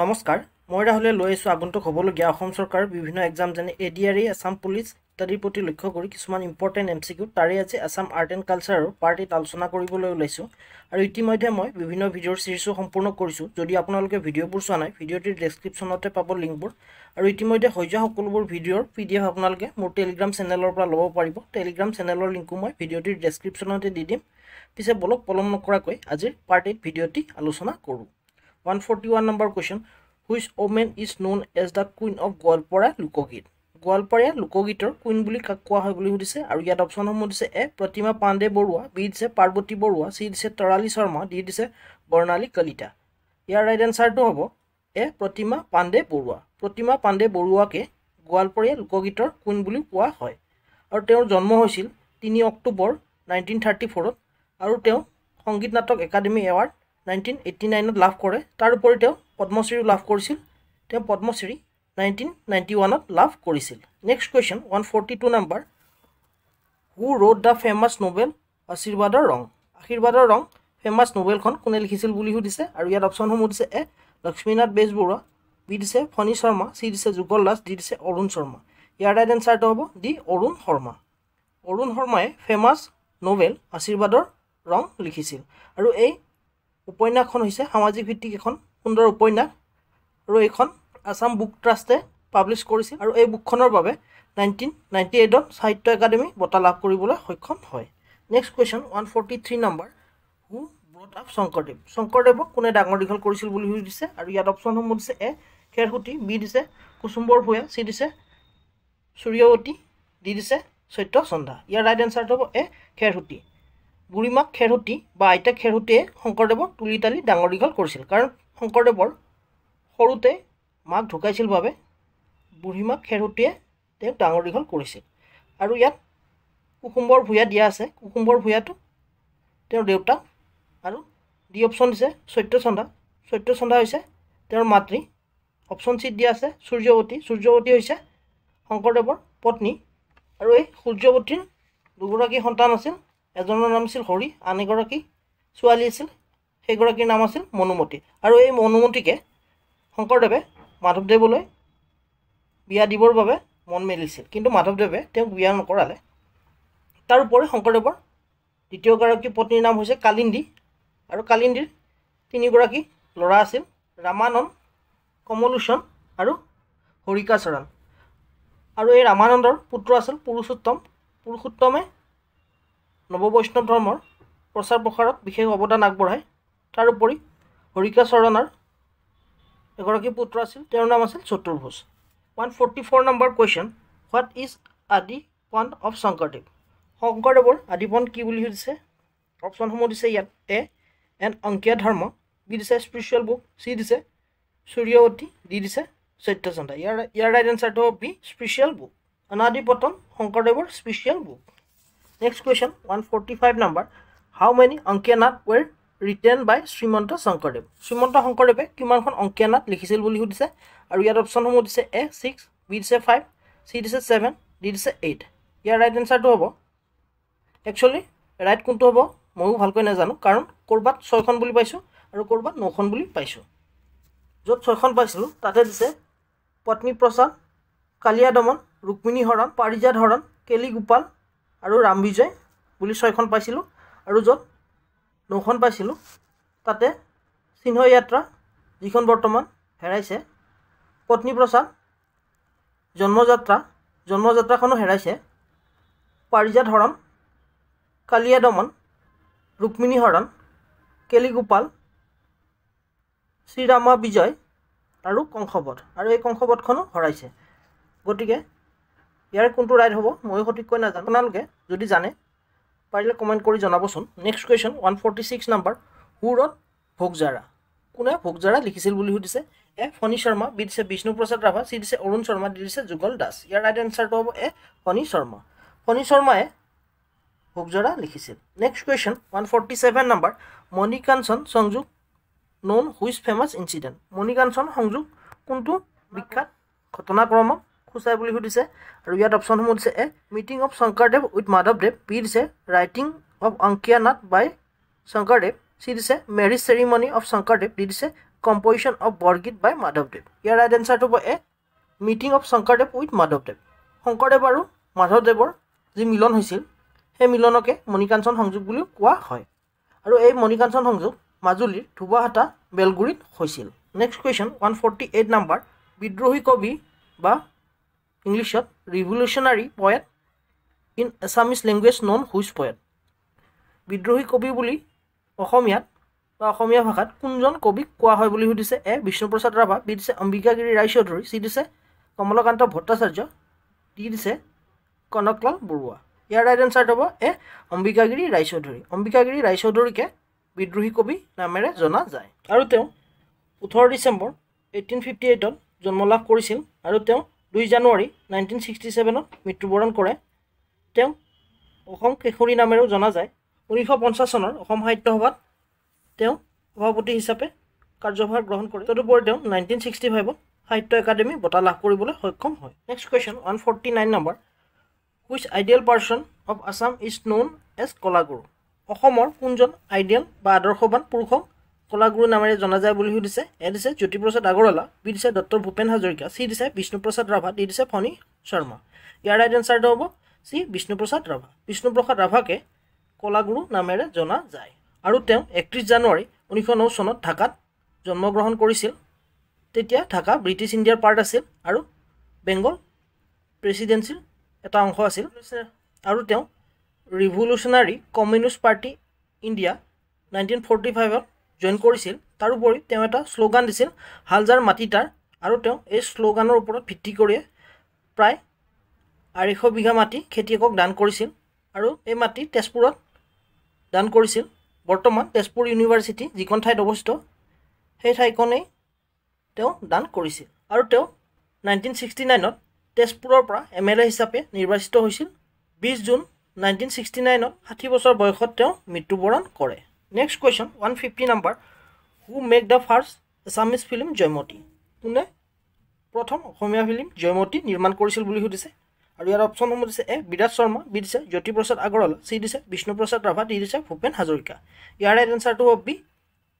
নমস্কাৰ মই ৰাহুলে লৈ আহিছোঁ আগন্তুক হ'বলগীয়া অসম চৰকাৰৰ বিভিন্ন এক্সাম যেনে A D R E Assam police ইত্যাদিৰ প্ৰতি লক্ষ্য কৰি কিছুমান ইম্পৰ্টেণ্ট এম চি কিউ তাৰে আজি আছাম আৰ্ট এণ্ড কালচাৰৰ পাৰ্টিত আলোচনা কৰিবলৈ ওলাইছোঁ আৰু ইতিমধ্যে মই বিভিন্ন ভিডিঅ'ৰ ছিৰিজো সম্পূৰ্ণ কৰিছোঁ যদি আপোনালোকে ভিডিঅ'বোৰ চোৱা নাই ভিডিঅ'টিৰ ডেছক্ৰিপশ্যনতে পাব লিংকবোৰ আৰু ইতিমধ্যে হৈ সজোৱা সকলোবোৰ ভিডিঅ'ৰ পি ডি এফ আপোনালোকে মোৰ টেলিগ্ৰাম চেনেলৰ পৰা ল'ব পাৰিব টেলিগ্ৰাম চেনেলৰ লিংকো মই ভিডিঅ'টিৰ ডেছক্ৰিপশ্যনতে দি দিম পিছে বলক পলম নকৰাকৈ আজিৰ পাৰ্টিত ভিডিঅ'টি আলোচনা কৰোঁ 141 number question which woman is known as the queen of golpora lukogit golpora lukogitor queen buli ka koa hoy buli hudise aru yat option homu dise a pratima pande borua b dise parvati borua c dise tarali sharma d dise barnali kalita here right answer to hobo a pratima pande borua pratima pande borua ke golpora lukogitor queen buli koa hoy aru teor janma hoisil 3 october 1934 aru teo সংগীত নাটক academy award nineteen eighty নাইনত লাভ কৰে তাৰোপৰি তেওঁ পদ্মশ্ৰীও লাভ কৰিছিল তেওঁ Padmashri nineteen ninety ওৱানত লাভ কৰিছিল next question one forty two number who wrote the famous novel আশীৰ্বাদৰ ৰং আশীৰ্বাদৰ ৰং ফেমাছ নোবেলখন কোনে লিখিছিল বুলি সুধিছে আৰু ইয়াত অপশ্যনসমূহ দিছে এ লক্ষ্মীনাথ বেজবৰুৱা বি দিছে ফণী শৰ্মা চি দিছে যুগল দাস ডি দিছে অৰুণ শৰ্মা ইয়াৰ ৰাইট এনচাৰটো হ'ব ডি অৰুণ শৰ্মা অৰুণ শৰ্মাই ফেমাছ নোবেল আশীৰ্বাদৰ ৰং লিখিছিল আৰু এই উপন্যাসখন হৈছে সামাজিক ভিত্তিক এখন সুন্দৰ উপন্যাস আৰু এইখন আছাম বুক ট্ৰাষ্টে পাব্লিছ কৰিছিল আৰু এই বুকখনৰ বাবে নাইনটিন নাইণ্টি এইটত সাহিত্য একাডেমী বঁটা লাভ কৰিবলৈ সক্ষম হয় next question one forty three number who brought up Sankardev শংকৰদেৱক কোনে ডাঙৰ দীঘল কৰিছিল বুলি সুধি দিছে আৰু ইয়াত অপশ্যনসমূহ দিছে এ খেৰসুতি বি দিছে কুচুম্বৰ ভূঞা চি দিছে সূৰ্যৱতী ডি দিছে চৈত্য চন্দা ইয়াৰ ৰাইট এনচাৰটো হ'ব এ খেৰসুতি বুঢ়ীমাক খেৰসতী বা আইতাক খেৰসতীয়ে শংকৰদেৱক তুলি তালি ডাঙৰ দীঘল কৰিছিল কাৰণ শংকৰদেৱৰ সৰুতে মাক ঢুকাইছিল বাবে বুঢ়ীমাক খেৰসতীয়ে তেওঁক ডাঙৰ দীঘল কৰিছিল আৰু ইয়াত কুসুম্বৰ ভূঞা দিয়া আছে কুসুম্বৰ ভূঞাটো তেওঁৰ দেউতা আৰু ডি অপশ্যন দিছে চৈত্যচন্দা চৈত্যচন্দা হৈছে তেওঁৰ মাতৃ অপশ্যন চিত দিয়া আছে সূৰ্যৱতী সূৰ্যৱতী হৈছে শংকৰদেৱৰ পত্নী আৰু এই সূৰ্যৱতীৰ দুগৰাকী সন্তান আছিল এজনৰ নাম আছিল হৰি আন এগৰাকী ছোৱালী আছিল সেইগৰাকীৰ নাম আছিল মনুমতী আৰু এই মনুমতীকে শংকৰদেৱে মাধৱদেৱলৈ বিয়া দিবৰ বাবে মন মেলিছিল কিন্তু মাধৱদেৱে তেওঁক বিয়া নকৰালে তাৰোপৰি শংকৰদেৱৰ দ্বিতীয়গৰাকী পত্নীৰ নাম হৈছে কালিন্দী আৰু কালিন্দীৰ তিনিগৰাকী ল'ৰা আছিল ৰামানন্দ কমলোচন আৰু হৰিকাচৰণ আৰু এই ৰামানন্দৰ পুত্ৰ আছিল পুৰুষোত্তম পুৰুষোত্তমে নৱ বৈষ্ণৱ ধৰ্মৰ প্ৰচাৰ প্ৰসাৰত বিশেষ অৱদান আগবঢ়ায় তাৰোপৰি হৰিকা চৰণাৰ এগৰাকী পুত্ৰ আছিল তেওঁৰ নাম আছিল Chaturbhoj one forty four number question what is আদি পণ অফ শংকৰদেৱ শংকৰদেৱৰ আদিপণ কি বুলি সুধিছে অপশ্যনসমূহ দিছে ইয়াত এ এন অংকীয়া ধৰ্ম বি দিছে স্পিৰিচুৱেল বুক চি দিছে সূৰ্যৱতী দি দিছে চৈত্যচন্দা ইয়াৰ ইয়াৰ ৰাইট এনচাৰটো হ'ব B special book Anadi Patan শংকৰদেৱৰ special book Next question, 145 number. How many Ankyanath were written by Srimanta Sankardev? Srimanta Sankardev, Kimanhan Ankyanath, Likhisil Bully Hudise, Ariad of Sonomo, A6, B5, C7, D8. Here, right answer to Hobo. Actually, right Kunto Hobo, Mohu Halkonazano, Karn, Korbat, Sokon Bully Paisu, Arukorbat, Nohon Bully Paisu. Jot Sokon Paisu, Tate Dise, Potni Prosan, Kalyadaman, Rukmini Horan, Parijad Horan, Kelly Gupal, আৰু ৰাম বিজয় বুলি ছয়খন পাইছিলোঁ আৰু য'ত নখন পাইছিলোঁ তাতে চিহ্ন যাত্ৰা যিখন বৰ্তমান হেৰাইছে পত্নীপ্ৰসাদ জন্মযাত্ৰা জন্মযাত্ৰাখনো হেৰাইছে পাৰিজাত হৰণ কালিয়া দমন ৰুক্মিণী হৰণ কেলিগোপাল শ্ৰীৰামা বিজয় আৰু কংসবধ আৰু এই কংসবধখনো হৰাইছে গতিকে ইয়াৰ কোনটো ৰাইট হ'ব মই সঠিককৈ নাজানো আপোনালোকে যদি জানে পাৰিলে কমেণ্ট কৰি জনাবচোন next question one forty six number হুৰত ভোগজাৰা কোনে ভোগজাৰা লিখিছিল বুলি সুধিছে এ ফণী শৰ্মা বি দিছে বিষ্ণু প্ৰসাদ ৰাভা চি দিছে অৰুণ শৰ্মা দি দিছে যুগল দাস ইয়াৰ ৰাইট এনচাৰটো হ'ব এ ফণী শৰ্মা ফণী শৰ্মাই ভোগজৰা লিখিছিল next question one forty seven number Manikanchan Sanjog known which famous incident Manikanchan Sanjog কোনটো বিখ্যাত ঘটনাক্ৰমক সূচায় বুলি সুধিছে আৰু ইয়াত অপশ্যনসমূহ দিছে A meeting of Sankardev with মাধৱদেৱ বি দিছে writing of Ankiya Naat by Sankardev C দিছে marriage ceremony of Sankardev D দিছে কম্পজিশ্যন অফ বৰগীত বাই মাধৱদেৱ ইয়াৰ ৰাইট এনচাৰটো হ'ব A meeting of Sankardev with মাধৱদেৱ শংকৰদেৱ আৰু মাধৱদেৱৰ যি মিলন হৈছিল সেই মিলনকে মণিকাঞ্চন সংযোগ বুলিও কোৱা হয় আৰু এই মণিকাঞ্চন সংযোগ মাজুলীৰ ধুবাহাটা বেলগুৰিত হৈছিল next question one forty eight number বিদ্ৰোহী কবি বা English revolutionary poet in Assamese language known whose poet বিদ্ৰোহী কবি বুলি অসমীয়াত বা অসমীয়া ভাষাত কোনজন কবিক কোৱা হয় বুলি সুধিছে এ বিষ্ণুপ্ৰসাদ ৰাভা বি দিছে অম্বিকাগিৰি ৰায়চৌধুৰী চি দিছে কমলকান্ত ভট্টাচাৰ্য দি দিছে কনকলাল বৰুৱা ইয়াৰ ৰাইট এনচাৰ হ'ব এ অম্বিকাগিৰি ৰায়চৌধুৰী অম্বিকাগিৰি ৰায়চৌধুৰীকে বিদ্ৰোহী কবি নামেৰে জনা যায় আৰু তেওঁ ওঠৰ ডিচেম্বৰ এইটিন ফিফটি এইটত জন্ম লাভ কৰিছিল আৰু তেওঁ দুই জানুৱাৰী নাইনটিন ছিক্সটি ছেভেনত মৃত্যুবৰণ কৰে তেওঁ অসম কেশৰী নামেৰেও জনা যায় ঊনৈছশ পঞ্চাছ চনৰ অসম সাহিত্য সভাত তেওঁ সভাপতি হিচাপে কাৰ্যভাৰ গ্ৰহণ কৰে তদুপৰি তেওঁ নাইনটিন ছিক্সটি ফাইভত সাহিত্য একাডেমী বঁটা লাভ কৰিবলৈ সক্ষম হয় next question one forty nine number which ideal person of Assam is known as Kalaguru অসমৰ কোনজন আইডিয়েল বা আদৰ্শবান পুৰুষক কলাগুৰু নামেৰে জনা যায় বুলি সুধিছে এ দিছে জ্যোতিপ্ৰসাদ আগৰৱালা বি দিছে ডক্টৰ ভূপেন হাজৰিকা চি দিছে বিষ্ণুপ্ৰসাদ ৰাভা ডি দিছে ফণী শৰ্মা ইয়াৰ ৰাইট এনচাৰটো হ'ব চি বিষ্ণুপ্ৰসাদ ৰাভা বিষ্ণুপ্ৰসাদ ৰাভাকে কলাগুৰু নামেৰে জনা যায় আৰু তেওঁ একত্ৰিছ জানুৱাৰী ঊনৈছশ ন চনত ঢাকাত জন্মগ্ৰহণ কৰিছিল তেতিয়া ঢাকা ব্ৰিটিছ ইণ্ডিয়াৰ পাৰ্ট আছিল আৰু বেংগল প্ৰেচিডেঞ্চিৰ এটা অংশ আছিল আৰু তেওঁ revolutionary communist party India nineteen forty ফাইভত জইন কৰিছিল তাৰোপৰি তেওঁ এটা শ্লোগান দিছিল হালজাৰ মাটি তাৰ আৰু তেওঁ এই শ্লোগানৰ ওপৰত ভিত্তি কৰিয়ে প্ৰায় আঢ়ৈশ বিঘা মাটি খেতিয়কক দান কৰিছিল আৰু এই মাটি তেজপুৰত দান কৰিছিল বৰ্তমান তেজপুৰ ইউনিভাৰ্চিটি যিখন ঠাইত অৱস্থিত সেই ঠাইখনেই তেওঁ দান কৰিছিল আৰু তেওঁ নাইনটিন ছিক্সটি নাইনত তেজপুৰৰ পৰা এম এল এ হিচাপে নিৰ্বাচিত হৈছিল বিছ জুন নাইনটিন ছিক্সটি নাইনত ষাঠি বছৰ বয়সত তেওঁ মৃত্যুবৰণ কৰে next question 150 number who make the first Assamese film Joymati कोने प्रथम অসমীয়া ফিল্ম জয়মতী নির্মাণ কৰিছিল বুলি হৈছে আৰু ইয়াৰ অপচন সমূহ দিছে এ বিৰাট শৰ্মা বি দিছে জ্যোতিপ্ৰসাদ আগৰৱাল চি দিছে বিষ্ণুপ্ৰসাদ ৰাভা ডি দিছে ভূপেন হাজৰিকা ইয়াৰ ৰাইট এনচাৰটো হ'ব বি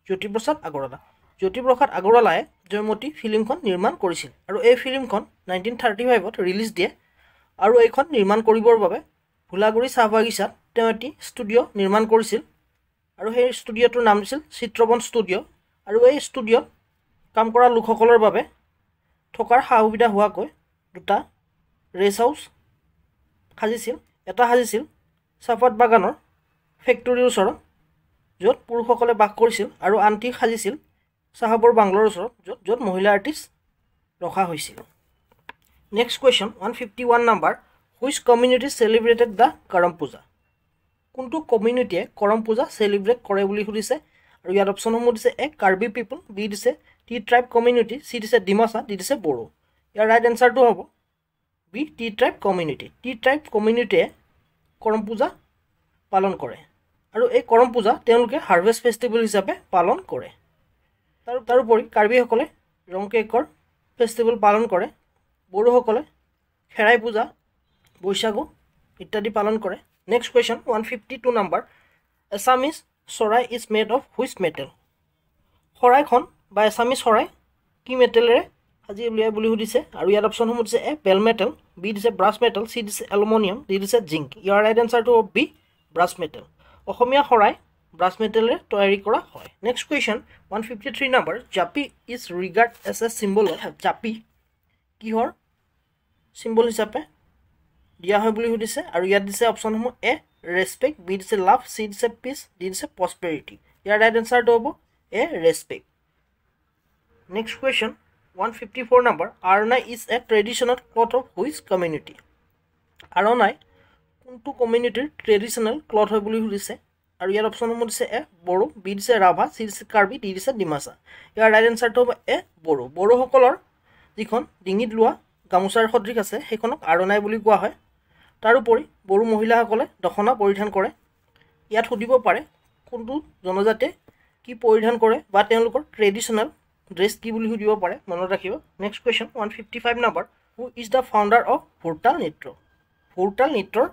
জ্যোতিপ্ৰসাদ আগৰৱালা জ্যোতিপ্ৰসাদ আগৰৱালাই জয়মতী ফিল্মখন নিৰ্মাণ কৰিছিল আৰু এই ফিল্মখন নাইনটিন থাৰ্টি ফাইভত ৰিলিজ দিয়ে আৰু এইখন নিৰ্মাণ কৰিবৰ বাবে ভোলাগুৰি চাহ বাগিচাত তেওঁ এটি ষ্টুডিঅ' নিৰ্মাণ কৰিছিল আৰু সেই ষ্টুডিঅ'টোৰ নাম আছিল চিত্ৰবন ষ্টুডিঅ' আৰু এই ষ্টুডিঅ'ত কাম কৰা লোকসকলৰ বাবে থকাৰ সা সুবিধা হোৱাকৈ দুটা ৰেষ্ট হাউচ সাজিছিল এটা সাজিছিল চাহপাত বাগানৰ ফেক্টৰীৰ ওচৰত য'ত পুৰুষসকলে বাস কৰিছিল আৰু আনটি সাজিছিল চাহাবৰ বাংলৰ ওচৰত য'ত য'ত মহিলা আৰ্টিষ্ট ৰখা হৈছিল next question one fifty one number which community celebrated the Karam Puja কোনটো কমিউনিটিয়ে কৰম পূজা চেলিব্ৰেট কৰে বুলি সুধিছে আৰু ইয়াত অপশ্যনসমূহ দিছে এ কাৰ্বি পিপুল বি দিছে টি ট্ৰাইব কমিউনিটি চি দিছে ডিমাচা ডি দিছে বড়ো ইয়াৰ ৰাইট এনচাৰটো হ'ব B tea tribe community tea tribe কমিউনিটিয়ে কৰম পূজা পালন কৰে আৰু এই কৰম পূজা তেওঁলোকে হাৰ্ভেষ্ট ফেষ্টিভেল হিচাপে পালন কৰে তাৰ তাৰোপৰি কাৰ্বিসকলে ৰং কেকৰ ফেষ্টিভেল পালন কৰে বড়োসকলে খেৰাই পূজা বৈশাগু ইত্যাদি পালন কৰে next question 152 number assamis sorai is made of which metal horai khon ba assamis horai ki metal re aji uliai boli hudise aru yar option hum hudise a bell metal b dise brass metal c dise aluminium d dise zinc your right answer to b brass metal অসমীয়া শৰাই brush মেটেলেৰে তৈয়াৰী কৰা হয় next question one fifty three number japi is regarded as a symbol japi কিহৰ symbol হিচাপে দিয়া হয় বুলি সুধিছে আৰু ইয়াত দিছে অপশ্যনসমূহ এ ৰেচপেক্ট বি দিছে লাভ চি দিছে পিচ ডি দিছে প্ৰস্পেৰিটি ইয়াৰ ৰাইট এনচাৰটো হ'ব A respect next question one fifty four number Aronai is a traditional cloth of whose community Aronai কোনটো কমিউনিটিৰ ট্ৰেডিশ্যনেল ক্লথ হয় বুলি সুধিছে আৰু ইয়াৰ অপশ্যনসমূহ দিছে এ বড়ো বি দিছে ৰাভা চি দিছে কাৰ্বি ডি দিছে ডিমাচা ইয়াৰ ৰাইট এনচাৰটো হ'ব এ বড়ো বড়োসকলৰ যিখন ডিঙিত লোৱা গামোচাৰ সদৃশ আছে সেইখনক আৰনাই বুলি কোৱা হয় তাৰোপৰি বড়ো মহিলাসকলে দখনা পৰিধান কৰে ইয়াত সুধিব পাৰে কোনটো জনজাতিয়ে কি পৰিধান কৰে বা তেওঁলোকৰ ট্ৰেডিশ্যনেল ড্ৰেছ কি বুলি সুধিব পাৰে মনত ৰাখিব next question one fifty five number who is the founder of Bhortal নৃত্য ভোৰতাল নৃত্যৰ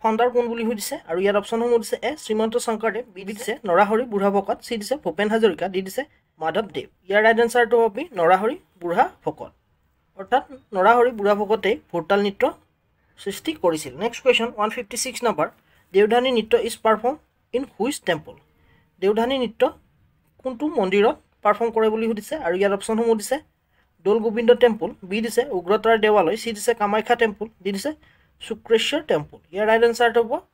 ফাউণ্ডাৰ কোন বুলি সুধিছে আৰু ইয়াত অপশ্যনসমূহ দিছে এ শ্ৰীমন্ত শংকৰদেৱ বি দিছে নৰাহৰি বুঢ়া ভকত চি দিছে ভূপেন হাজৰিকা দি দিছে মাধৱদেৱ ইয়াৰ ৰাইট এনচাৰটো হ'ব নৰাহৰি বুঢ়া ভকত অৰ্থাৎ নৰাহৰি বুঢ়া ভকতেই ভোৰতাল নৃত্য সৃষ্টি কৰিছিল next question one fifty six number Deodhani নৃত্য is perform in whose temple Deodhani নৃত্য কোনটো মন্দিৰত পাৰফৰ্ম কৰে বুলি সুধিছে আৰু ইয়াৰ অপশ্যনসমূহ দিছে দৌল গোবিন্দ টেম্পল বি দিছে উগ্ৰতাৰ দেৱালয় চি দিছে কামাখ্যা টেম্পল ডি দিছে শুক্ৰেশ্বৰ টেম্পল ইয়াৰ ৰাইট এনচাৰটো হ'ব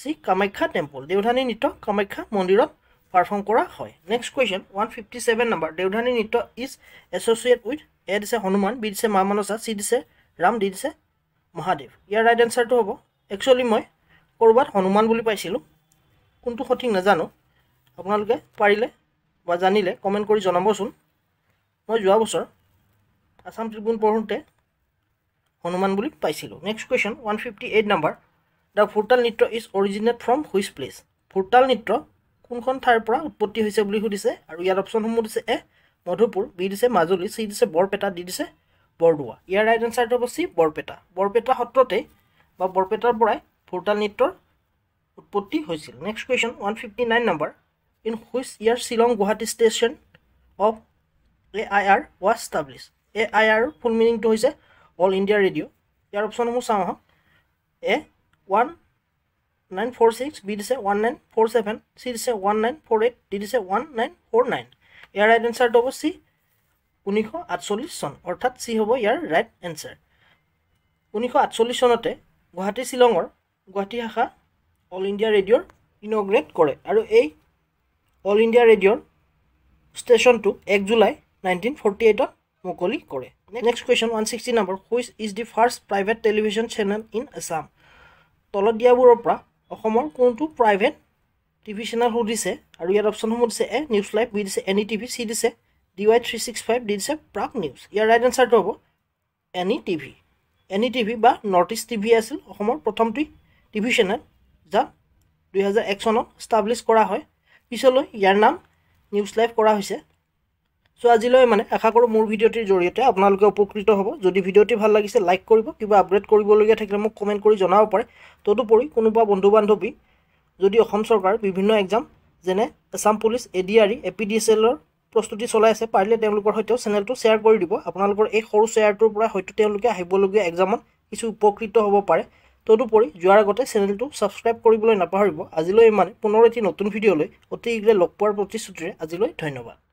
চি কামাখ্যা টেম্পল দেওধানী নৃত্য কামাখ্যা মন্দিৰত পাৰফৰ্ম কৰা হয় next question one fifty seven number Deodhani নৃত্য ইজ এছ'চিয়েট উইথ এ দিছে হনুমান বি দিছে মা মনসা চি দিছে ৰাম ডি দিছে মহাদেৱ ইয়াৰ ৰাইট এনচাৰটো হ'ব একচুৱেলি মই ক'ৰবাত হনুমান বুলি পাইছিলোঁ কোনটো সঠিক নাজানো আপোনালোকে পাৰিলে বা জানিলে কমেণ্ট কৰি জনাবচোন মই যোৱা বছৰ আছাম ত্ৰিগুণ পঢ়োঁতে হনুমান বুলি পাইছিলোঁ next question one fifty eight number the Bhortal নৃত্য is originate from which place Bhortal নৃত্য কোনখন ঠাইৰ পৰা উৎপত্তি হৈছে বুলি সুধিছে আৰু ইয়াৰ অপশ্যনসমূহ দিছে এ মধুপুৰ বি দিছে মাজুলী চি দিছে বৰপেটা দি দিছে বৰদোৱা ইয়াৰ ৰাইট এনচাৰটো অৱশ্যে বৰপেটা বৰপেটা সত্ৰতে বা বৰপেটাৰ পৰাই ভোৰতাল নৃত্যৰ উৎপত্তি হৈছিল next question one fifty nine number in which year Shillong Guwahati station of A I R was establish A I R full মিনিংটো হৈছে অল ইণ্ডিয়া ৰেডিঅ' ইয়াৰ অপশ্যনসমূহ চাওঁ আহক A one nine four six B দিছে one nine four seven C দিছে one nine four eight D দিছে one nine four nine ইয়াৰ ৰাইট এনচাৰটো অৱশ্যে ঊনৈশ আঠচল্লিছ চন অৰ্থাৎ চি হ'ব ইয়াৰ ৰাইট এনচাৰ ঊনৈশ আঠচল্লিছ চনতে গুৱাহাটী শ্বিলঙৰ গুৱাহাটী শাখা অল ইণ্ডিয়া ৰেডিঅ'ৰ ইনগ্ৰেট কৰে আৰু এই অল ইণ্ডিয়া ৰেডিঅ'ৰ ষ্টেচনটো এক জুলাই নাইনটিন ফৰ্টি এইটত মুকলি কৰে next question one sixty number which is the first private television channel in Assam তলত দিয়াবোৰৰ পৰা অসমৰ কোনটো প্ৰাইভেট টিভি চেনেল সুধিছে আৰু ইয়াৰ অপশ্যনসমূহ দিছে এ নিউজ লাইভ বি দিছে এনি টিভি চি দিছে DY365 deals a Prague News. Your right answer to any TV. Any TV by Notice TV as well. Homer Protom TV channel. The do you have established Kora Hoy? Pisolo, Yarnam, News Life Kora Hose. So as you mane, a hacker more video to Joriata, Abnalgo Pokrito Hobo, Zodi video to Halag is a like Koribo, give a great Koribo, get a grammar comment Koriz on our part, Totopori, Kunuba Bonduban Dobi, Zodi Homsorgar, we know exam, Zene, a sample is a diary, a PD seller. প্ৰস্তুতি চলাই আছে পাৰিলে তেওঁলোকৰ সৈতেও চেনেলটো share কৰি দিব আপোনালোকৰ এই সৰু শ্বেয়াৰটোৰ পৰা হয়তো তেওঁলোকে আহিবলগীয়া এক্সামত কিছু উপকৃত হ'ব পাৰে তদুপৰি যোৱাৰ আগতে চেনেলটো ছাবস্ক্ৰাইব কৰিবলৈ নাপাহৰিব আজিলৈ ইমানে পুনৰ এটি নতুন ভিডিঅ'লৈ অতি শীঘ্ৰে লগ পোৱাৰ প্ৰতিশ্ৰুতিৰে আজিলৈ ধন্যবাদ